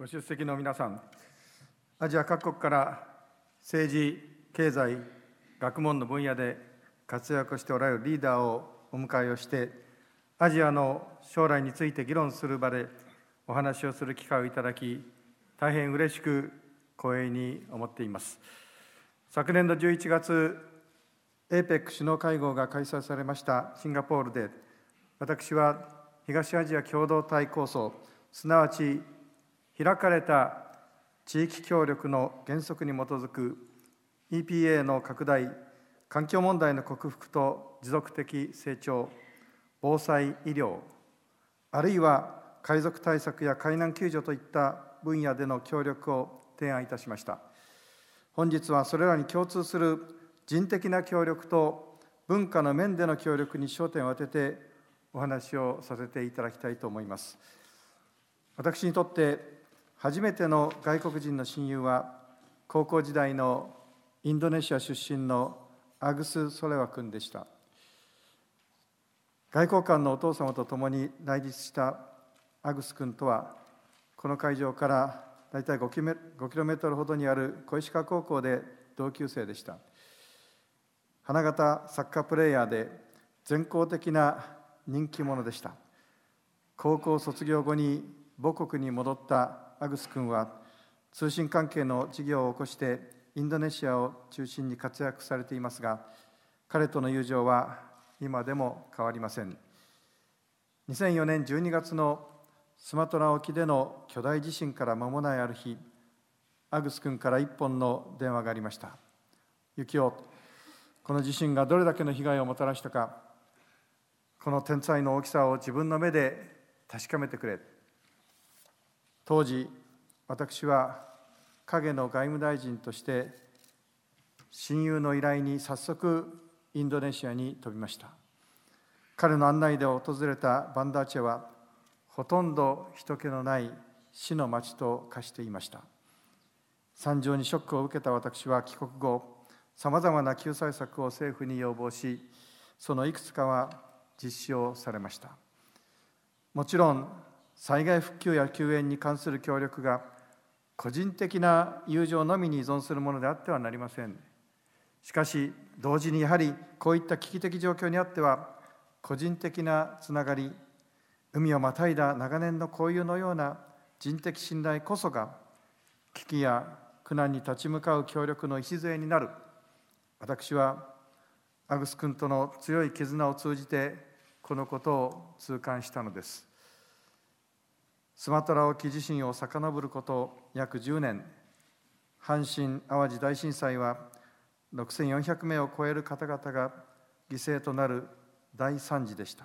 ご出席の皆さん、アジア各国から政治、経済、学問の分野で活躍しておられるリーダーをお迎えをして、アジアの将来について議論する場でお話をする機会をいただき、大変嬉しく光栄に思っています。昨年の11月、APEC 首脳会合が開催されましたシンガポールで、私は東アジア共同体構想、すなわち開かれた地域協力の原則に基づく EPA の拡大環境問題の克服と持続的成長防災医療あるいは海賊対策や海難救助といった分野での協力を提案いたしました本日はそれらに共通する人的な協力と文化の面での協力に焦点を当ててお話をさせていただきたいと思います私にとって初めての外国人の親友は高校時代のインドネシア出身のアグス・ソレワ君でした外交官のお父様と共に来日したアグス君とはこの会場から大体5キメキロメートルほどにある小石川高校で同級生でした花形サッカープレーヤーで全校的な人気者でした高校卒業後に母国に戻ったアグス君は通信関係の事業を起こしてインドネシアを中心に活躍されていますが彼との友情は今でも変わりません2004年12月のスマトラ沖での巨大地震から間もないある日アグス君から一本の電話がありました「雪をこの地震がどれだけの被害をもたらしたかこの天才の大きさを自分の目で確かめてくれ」当時私は影の外務大臣として親友の依頼に早速インドネシアに飛びました彼の案内で訪れたバンダーチェはほとんど人気のない死の町と化していました惨状にショックを受けた私は帰国後さまざまな救済策を政府に要望しそのいくつかは実施をされましたもちろん災害復旧や救援に関する協力が個人的な友情のみに依存するものであってはなりませんしかし同時にやはりこういった危機的状況にあっては個人的なつながり海をまたいだ長年の交友のような人的信頼こそが危機や苦難に立ち向かう協力の礎になる私はアグス君との強い絆を通じてこのことを痛感したのですスマトラ沖地震を遡ること約10年阪神・淡路大震災は6400名を超える方々が犠牲となる大惨事でした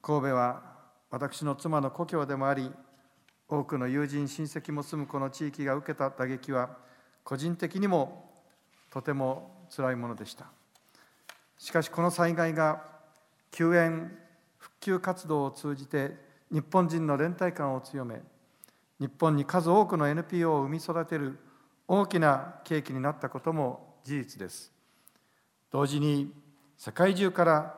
神戸は私の妻の故郷でもあり多くの友人親戚も住むこの地域が受けた打撃は個人的にもとてもつらいものでしたしかしこの災害が救援復旧活動を通じて日本人の連帯感を強め日本に数多くの NPO を生み育てる大きな契機になったことも事実です同時に世界中から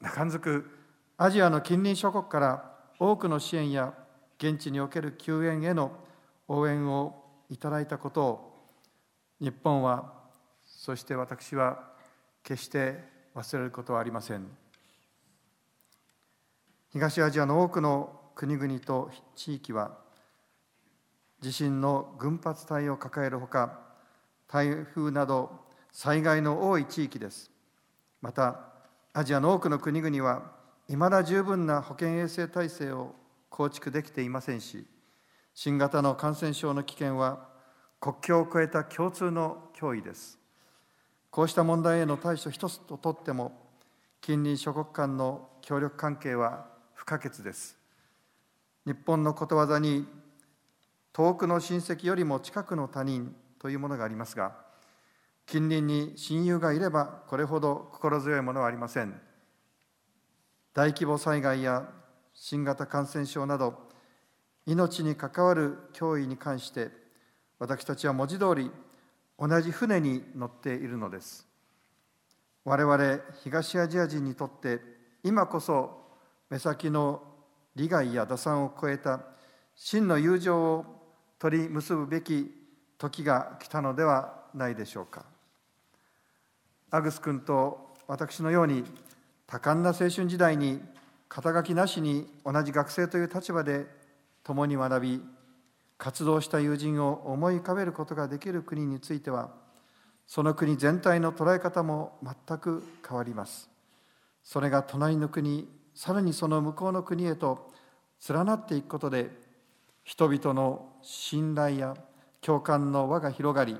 中んづくアジアの近隣諸国から多くの支援や現地における救援への応援をいただいたことを日本はそして私は決して忘れることはありません。東アジアの多くの国々と地域は地震の群発帯を抱えるほか台風など災害の多い地域ですまたアジアの多くの国々はいまだ十分な保健衛生体制を構築できていませんし新型の感染症の危険は国境を越えた共通の脅威ですこうした問題への対処一つととっても近隣諸国間の協力関係は可欠です日本のことわざに遠くの親戚よりも近くの他人というものがありますが近隣に親友がいればこれほど心強いものはありません大規模災害や新型感染症など命に関わる脅威に関して私たちは文字通り同じ船に乗っているのです我々東アジア人にとって今こそ目先の利害や打算を超えた真の友情を取り結ぶべき時が来たのではないでしょうかアグス君と私のように多感な青春時代に肩書きなしに同じ学生という立場で共に学び活動した友人を思い浮かべることができる国についてはその国全体の捉え方も全く変わりますそれが隣の国さらにその向こうの国へと連なっていくことで人々の信頼や共感の輪が広がり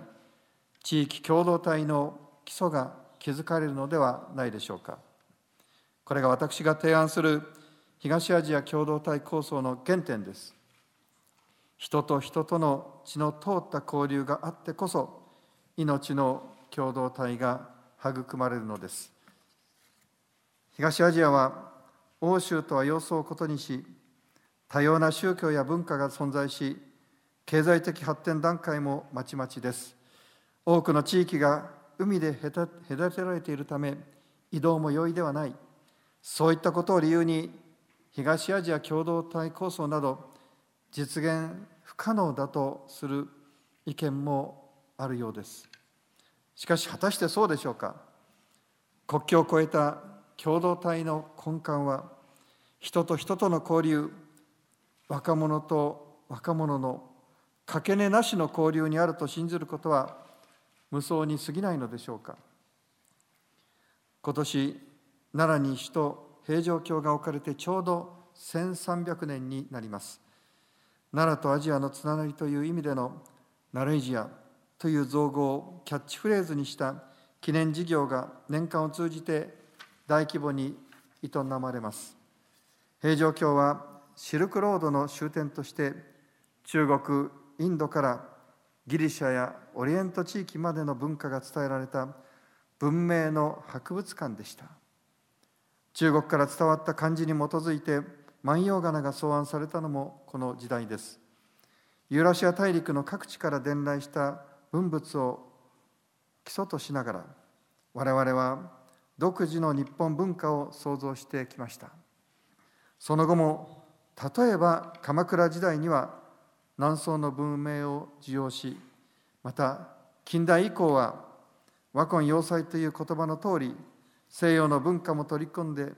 地域共同体の基礎が築かれるのではないでしょうかこれが私が提案する東アジア共同体構想の原点です人と人との血の通った交流があってこそ命の共同体が育まれるのです東アジアは欧州とは様相を異にし多様な宗教や文化が存在し経済的発展段階もまちまちです多くの地域が海で隔てられているため移動も容易ではないそういったことを理由に東アジア共同体構想など実現不可能だとする意見もあるようですしかし果たしてそうでしょうか国境を越えた共同体の根幹は人と人との交流若者と若者のかけ根なしの交流にあると信じることは無双に過ぎないのでしょうか今年奈良に首都平城京が置かれてちょうど1300年になります奈良とアジアのつながりという意味でのナレイジアという造語をキャッチフレーズにした記念事業が年間を通じて大規模に営まれます平城京はシルクロードの終点として中国インドからギリシャやオリエント地域までの文化が伝えられた文明の博物館でした中国から伝わった漢字に基づいて万葉仮名が草案されたのもこの時代ですユーラシア大陸の各地から伝来した文物を基礎としながら我々は独自の日本文化を創造してきましたその後も例えば鎌倉時代には南宋の文明を受容しまた近代以降は和魂要塞という言葉の通り西洋の文化も取り込んで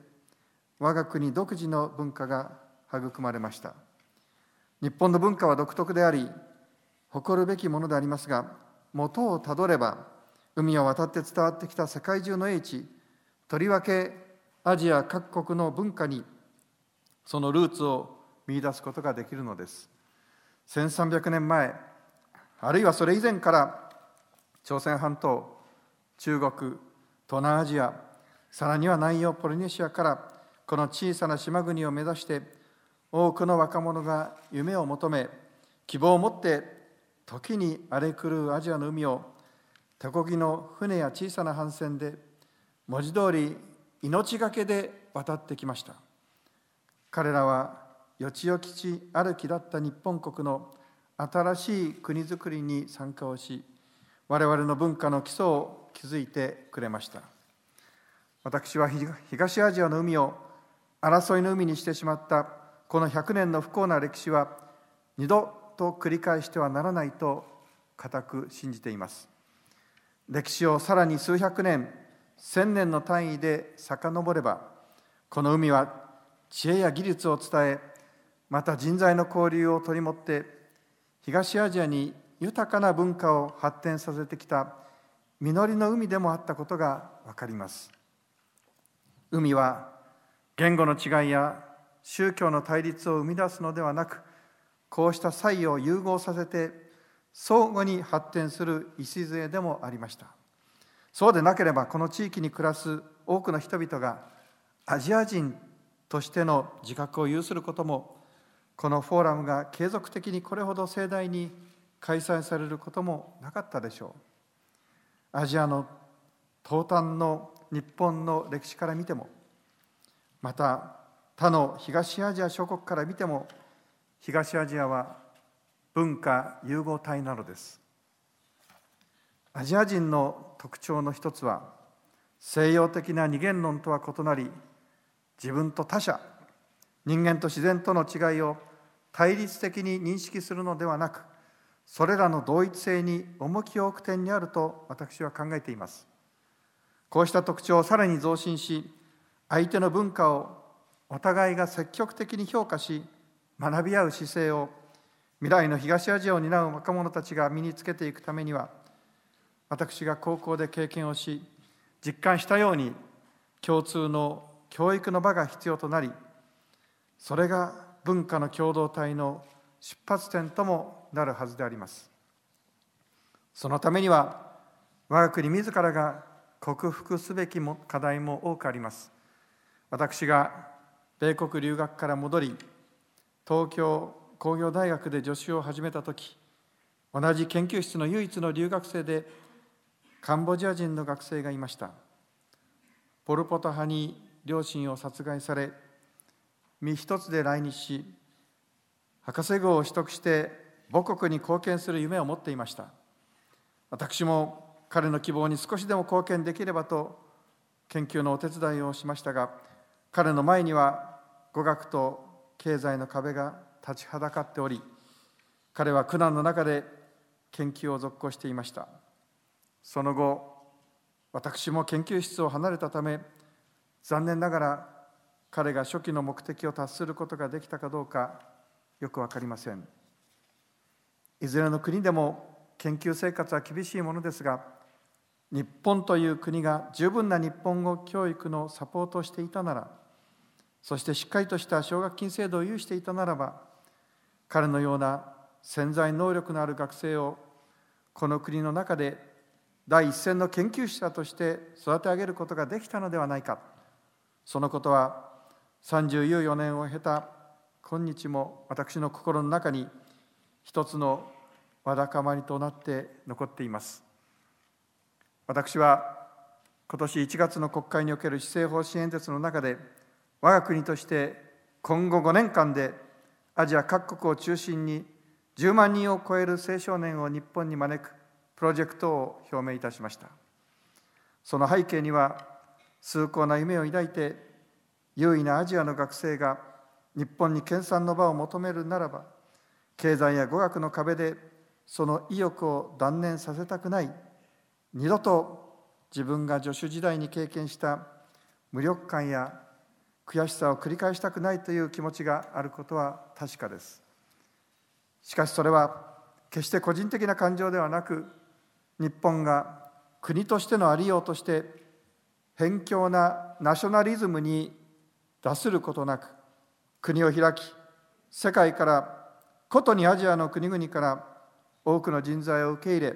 我が国独自の文化が育まれました日本の文化は独特であり誇るべきものでありますが元をたどれば海を渡って伝わってきた世界中の英知とりわけアジア各国の文化にそのルーツを見いだすことができるのです1300年前あるいはそれ以前から朝鮮半島中国東南アジアさらには南洋ポリネシアからこの小さな島国を目指して多くの若者が夢を求め希望を持って時に荒れ狂うアジアの海を手こぎの船や小さな帆船で文字通り命がけで渡ってきました彼らはよちよきち歩きだった日本国の新しい国づくりに参加をし我々の文化の基礎を築いてくれました私は東アジアの海を争いの海にしてしまったこの100年の不幸な歴史は二度と繰り返してはならないと固く信じています歴史をさらに数百年千年の単位で遡ればこの海は知恵や技術を伝えまた人材の交流を取り持って東アジアに豊かな文化を発展させてきた実りの海でもあったことが分かります海は言語の違いや宗教の対立を生み出すのではなくこうした差異を融合させて相互に発展する礎でもありましたそうでなければこの地域に暮らす多くの人々がアジア人としての自覚を有することもこのフォーラムが継続的にこれほど盛大に開催されることもなかったでしょうアジアの東端の日本の歴史から見てもまた他の東アジア諸国から見ても東アジアは文化融合体なのですアジア人の特徴の一つは西洋的な二元論とは異なり自分と他者人間と自然との違いを対立的に認識するのではなくそれらの同一性に重きを置く点にあると私は考えていますこうした特徴をさらに増進し相手の文化をお互いが積極的に評価し学び合う姿勢を未来の東アジアを担う若者たちが身につけていくためには私が高校で経験をし実感したように共通の教育の場が必要となりそれが文化の共同体の出発点ともなるはずでありますそのためには我が国自らが克服すべき課題も多くあります私が米国留学から戻り東京工業大学で助手を始めた時同じ研究室の唯一の留学生でカンボジア人の学生がいましたポル・ポト派に両親を殺害され身一つで来日し博士号を取得して母国に貢献する夢を持っていました私も彼の希望に少しでも貢献できればと研究のお手伝いをしましたが彼の前には語学と経済の壁が立ちはだかっており彼は苦難の中で研究を続行していましたその後私も研究室を離れたため残念ながら彼が初期の目的を達することができたかどうかよく分かりませんいずれの国でも研究生活は厳しいものですが日本という国が十分な日本語教育のサポートをしていたならそしてしっかりとした奨学金制度を有していたならば彼のような潜在能力のある学生をこの国の中で第一線の研究者として育て上げることができたのではないかそのことは34年を経た今日も私の心の中に一つのわだかまりとなって残っています私は今年1月の国会における施政方針演説の中で我が国として今後5年間でアジア各国を中心に10万人を超える青少年を日本に招くプロジェクトを表明いたしましたその背景には崇高な夢を抱いて優位なアジアの学生が日本に研鑽の場を求めるならば経済や語学の壁でその意欲を断念させたくない二度と自分が助手時代に経験した無力感や悔しさを繰り返したくないという気持ちがあることは確かですしかしそれは決して個人的な感情ではなく日本が国としてのありようとして偏境なナショナリズムに脱することなく国を開き世界からことにアジアの国々から多くの人材を受け入れ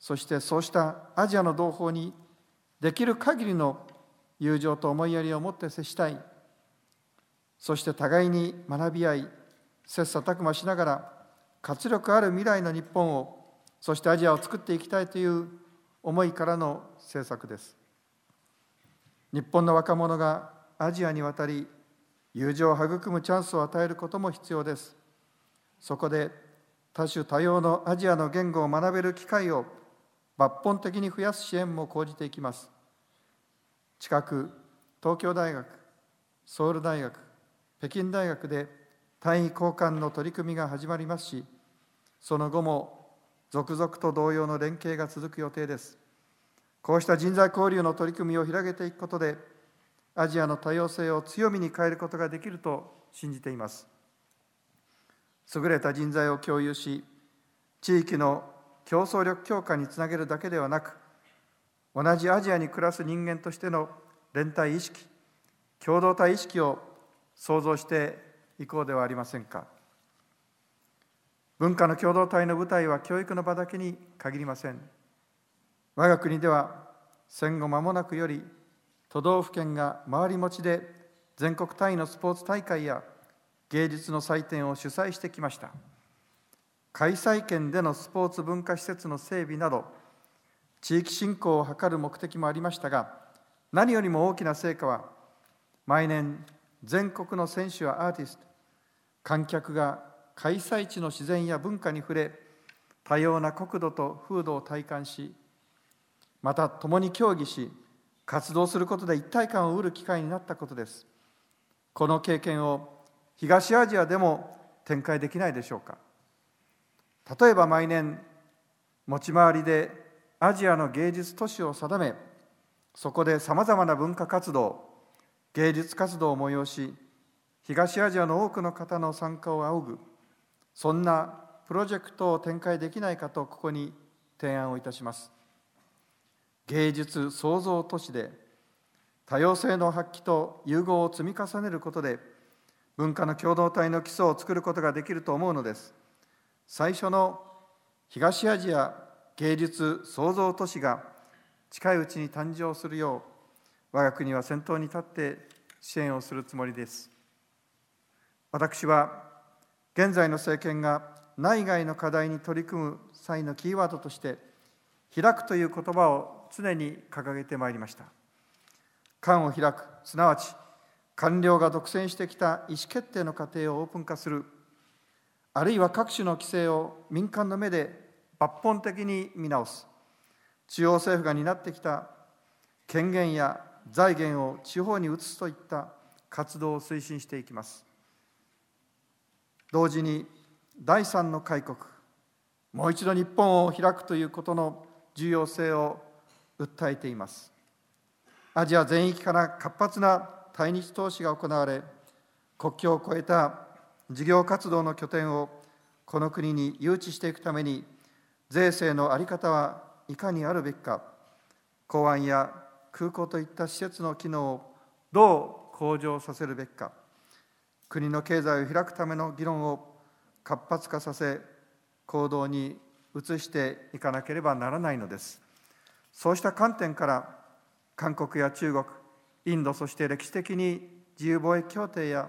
そしてそうしたアジアの同胞にできる限りの友情と思いやりを持って接したいそして互いに学び合い切磋琢磨しながら活力ある未来の日本をそしてアジアを作っていきたいという思いからの政策です日本の若者がアジアに渡り友情を育むチャンスを与えることも必要ですそこで多種多様のアジアの言語を学べる機会を抜本的に増やす支援も講じていきます近く東京大学ソウル大学北京大学で単位交換の取り組みが始まりますしその後も続々と同様の連携が続く予定です。こうした人材交流の取り組みを広げていくことで、アジアの多様性を強みに変えることができると信じています。優れた人材を共有し、地域の競争力強化につなげるだけではなく、同じアジアに暮らす人間としての連帯意識、共同体意識を創造していこうではありませんか。文化の共同体の舞台は教育の場だけに限りません我が国では戦後間もなくより都道府県が回り持ちで全国単位のスポーツ大会や芸術の祭典を主催してきました開催県でのスポーツ文化施設の整備など地域振興を図る目的もありましたが何よりも大きな成果は毎年全国の選手やアーティスト観客が開催地の自然や文化に触れ多様な国土と風土を体感しまた共に協議し活動することで一体感を得る機会になったことですこの経験を東アジアでも展開できないでしょうか例えば毎年持ち回りでアジアの芸術都市を定めそこでさまざまな文化活動芸術活動を催し東アジアの多くの方の参加を仰ぐそんなプロジェクトを展開できないかとここに提案をいたします芸術創造都市で多様性の発揮と融合を積み重ねることで文化の共同体の基礎を作ることができると思うのです最初の東アジア芸術創造都市が近いうちに誕生するよう我が国は先頭に立って支援をするつもりです私は現在の政権が内外の課題に取り組む際のキーワードとして開くという言葉を常に掲げてまいりました官を開くすなわち官僚が独占してきた意思決定の過程をオープン化するあるいは各種の規制を民間の目で抜本的に見直す中央政府が担ってきた権限や財源を地方に移すといった活動を推進していきます同時に第三の開国もう一度日本を開くということの重要性を訴えていますアジア全域から活発な対日投資が行われ国境を越えた事業活動の拠点をこの国に誘致していくために税制の在り方はいかにあるべきか港湾や空港といった施設の機能をどう向上させるべきか国の経済を開くための議論を活発化させ行動に移していかなければならないのですそうした観点から韓国や中国インドそして歴史的に自由貿易協定や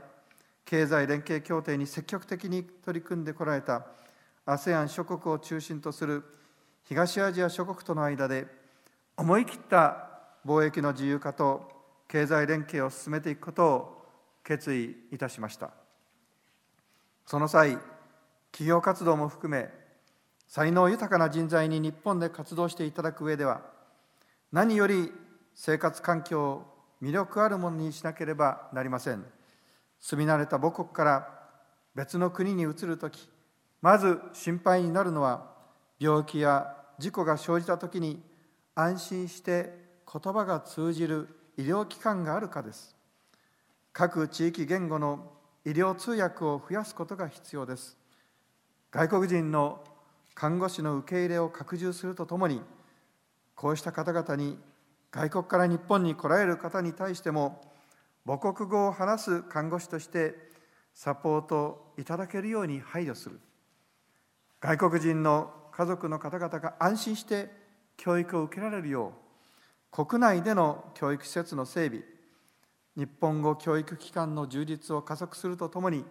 経済連携協定に積極的に取り組んでこられた ASEAN 諸国を中心とする東アジア諸国との間で思い切った貿易の自由化と経済連携を進めていくことを決意いたしましたその際企業活動も含め才能豊かな人材に日本で活動していただく上では何より生活環境を魅力あるものにしなければなりません住み慣れた母国から別の国に移るときまず心配になるのは病気や事故が生じたときに安心して言葉が通じる医療機関があるかです各地域言語の医療通訳を増やすことが必要です外国人の看護師の受け入れを拡充するとともにこうした方々に外国から日本に来られる方に対しても母国語を話す看護師としてサポートいただけるように配慮する外国人の家族の方々が安心して教育を受けられるよう国内での教育施設の整備日本語教育機関の充実を加速するとともに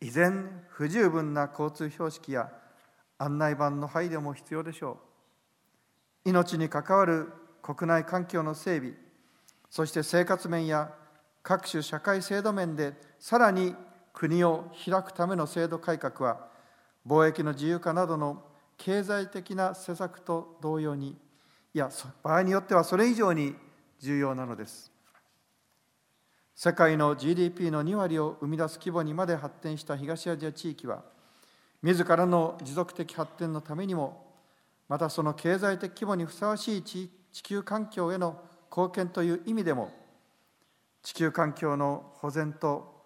依然不十分な交通標識や案内板の配慮も必要でしょう命に関わる国内環境の整備そして生活面や各種社会制度面でさらに国を開くための制度改革は貿易の自由化などの経済的な施策と同様にいや場合によってはそれ以上に重要なのです。世界の GDP の2割を生み出す規模にまで発展した東アジア地域は自らの持続的発展のためにもまたその経済的規模にふさわしい地球環境への貢献という意味でも地球環境の保全と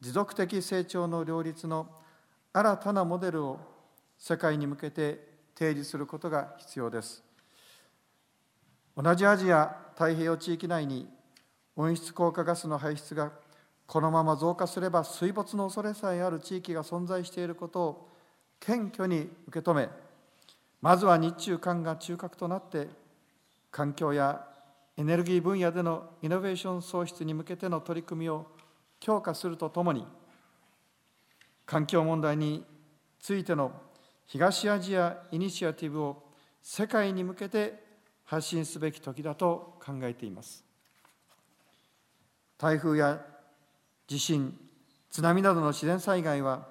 持続的成長の両立の新たなモデルを世界に向けて提示することが必要です同じアジア太平洋地域内に温室効果ガスの排出がこのまま増加すれば水没の恐れさえある地域が存在していることを謙虚に受け止めまずは日中間が中核となって環境やエネルギー分野でのイノベーション創出に向けての取り組みを強化するとともに環境問題についての東アジアイニシアティブを世界に向けて発信すべき時だと考えています。台風や地震、津波などの自然災害は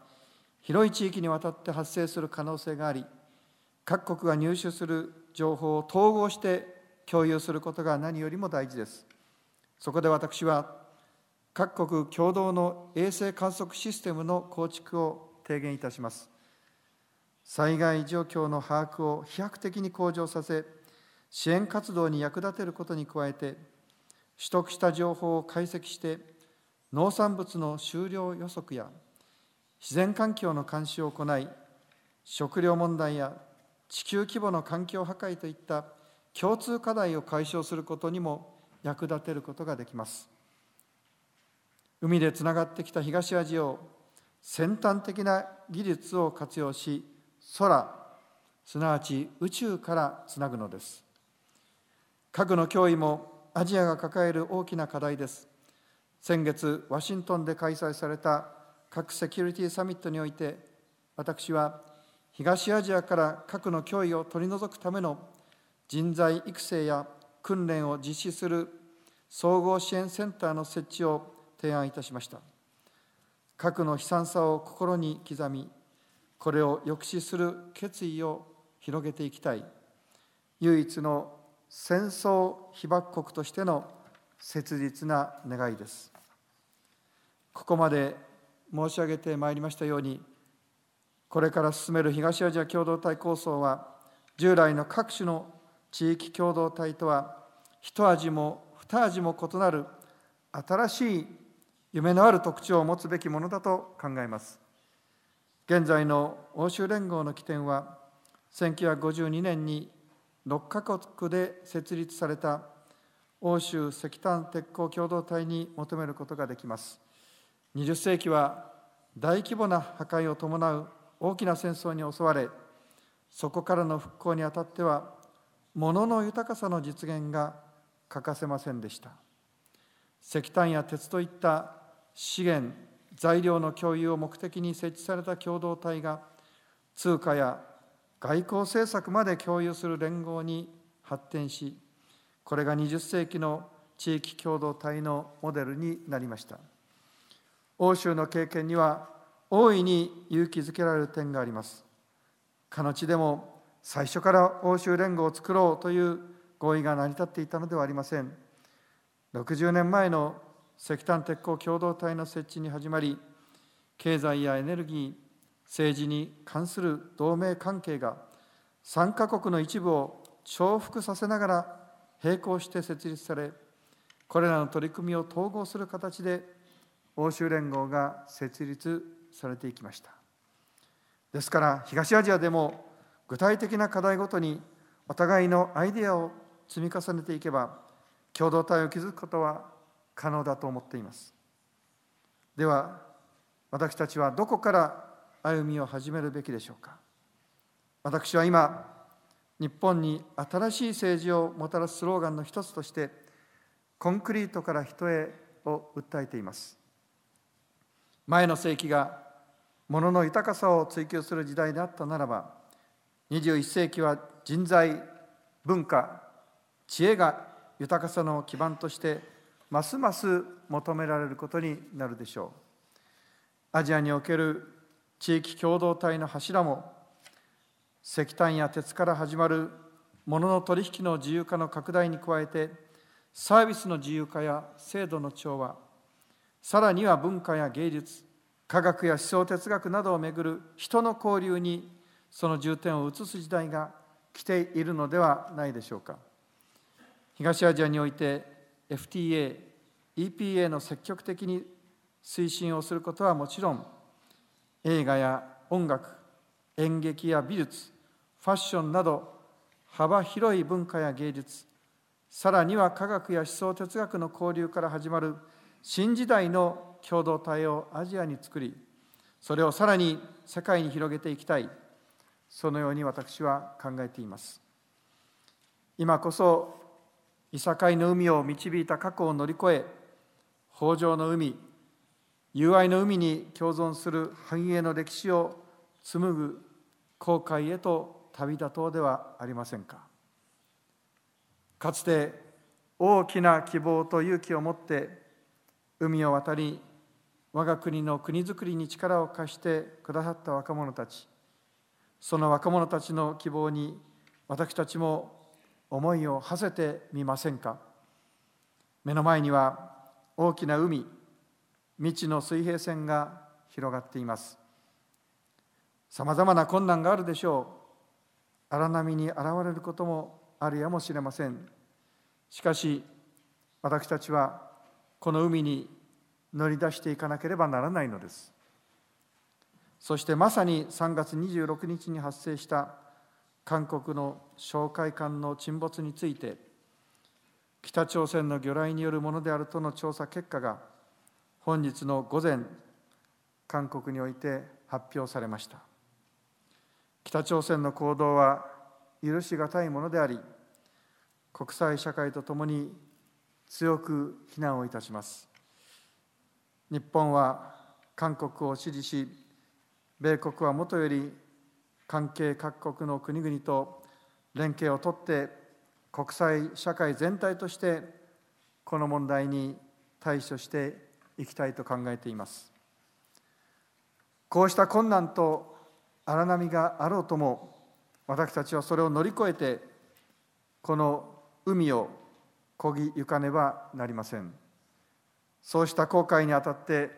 広い地域にわたって発生する可能性があり、各国が入手する情報を統合して共有することが何よりも大事です。そこで私は、各国共同の衛星観測システムの構築を提言いたします。災害状況の把握を飛躍的に向上させ、支援活動に役立てることに加えて、取得した情報を解析して農産物の収量予測や自然環境の監視を行い食料問題や地球規模の環境破壊といった共通課題を解消することにも役立てることができます海でつながってきた東アジアを先端的な技術を活用し空すなわち宇宙からつなぐのです核の脅威もアジアが抱える大きな課題です先月ワシントンで開催された核セキュリティサミットにおいて私は東アジアから核の脅威を取り除くための人材育成や訓練を実施する総合支援センターの設置を提案いたしました核の悲惨さを心に刻みこれを抑止する決意を広げていきたい唯一の戦争被爆国としての切実な願いですここまで申し上げてまいりましたようにこれから進める東アジア共同体構想は従来の各種の地域共同体とは一味も二味も異なる新しい夢のある特徴を持つべきものだと考えます現在の欧州連合の起点は1952年に6カ国で設立された欧州石炭鉄鋼共同体に求めることができます20世紀は大規模な破壊を伴う大きな戦争に襲われそこからの復興にあたっては物の豊かさの実現が欠かせませんでした石炭や鉄といった資源材料の共有を目的に設置された共同体が通貨や外交政策まで共有する連合に発展し、これが20世紀の地域共同体のモデルになりました。欧州の経験には大いに勇気づけられる点があります。かの地でも最初から欧州連合を作ろうという合意が成り立っていたのではありません。60年前の石炭鉄鋼共同体の設置に始まり、経済やエネルギー、政治に関する同盟関係が参加国の一部を重複させながら並行して設立されこれらの取り組みを統合する形で欧州連合が設立されていきましたですから東アジアでも具体的な課題ごとにお互いのアイデアを積み重ねていけば共同体を築くことは可能だと思っていますでは私たちはどこから歩みを始めるべきでしょうか私は今日本に新しい政治をもたらすスローガンの一つとしてコンクリートから人へを訴えています前の世紀が物の豊かさを追求する時代であったならば21世紀は人材文化知恵が豊かさの基盤としてますます求められることになるでしょうアジアにおける地域共同体の柱も石炭や鉄から始まる物の取引の自由化の拡大に加えてサービスの自由化や制度の調和さらには文化や芸術科学や思想哲学などをめぐる人の交流にその重点を移す時代が来ているのではないでしょうか東アジアにおいて FTA EPA の積極的に推進をすることはもちろん映画や音楽演劇や美術ファッションなど幅広い文化や芸術さらには科学や思想哲学の交流から始まる新時代の共同体をアジアに作りそれをさらに世界に広げていきたいそのように私は考えています今こそいさかいの海を導いた過去を乗り越え豊穣の海友愛の海に共存する繁栄の歴史を紡ぐ航海へと旅立とうではありませんかかつて大きな希望と勇気を持って海を渡り我が国の国づくりに力を貸してくださった若者たちその若者たちの希望に私たちも思いを馳せてみませんか目の前には大きな海未知の水平線が広がっていますさまざまな困難があるでしょう荒波に現れることもあるやもしれませんしかし私たちはこの海に乗り出していかなければならないのですそしてまさに3月26日に発生した韓国の哨戒艦の沈没について北朝鮮の魚雷によるものであるとの調査結果が本日の午前韓国において発表されました北朝鮮の行動は許し難いものであり国際社会とともに強く非難をいたします日本は韓国を支持し米国はもとより関係各国の国々と連携をとって国際社会全体としてこの問題に対処していきたいと考えていますこうした困難と荒波があろうとも私たちはそれを乗り越えてこの海を漕ぎゆかねばなりませんそうした航海にあたって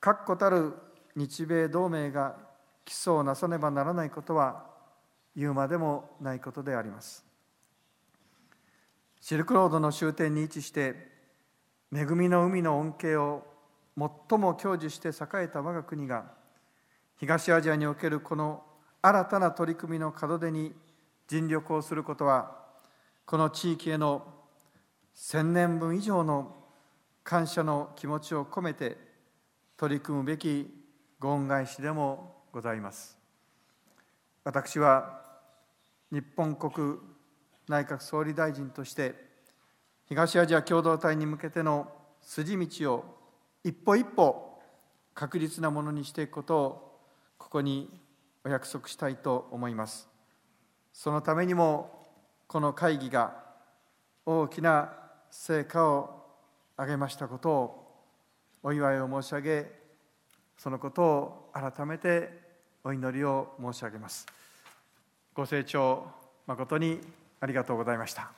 確固たる日米同盟が基礎をなさねばならないことは言うまでもないことでありますシルクロードの終点に位置して恵みの海の恩恵を最も享受して栄えた我が国が東アジアにおけるこの新たな取り組みの門出に尽力をすることはこの地域への1000年分以上の感謝の気持ちを込めて取り組むべきご恩返しでもございます私は日本国内閣総理大臣として東アジア共同体に向けての筋道を一歩一歩確実なものにしていくことをここにお約束したいと思いますそのためにもこの会議が大きな成果を上げましたことをお祝いを申し上げそのことを改めてお祈りを申し上げますご清聴誠にありがとうございました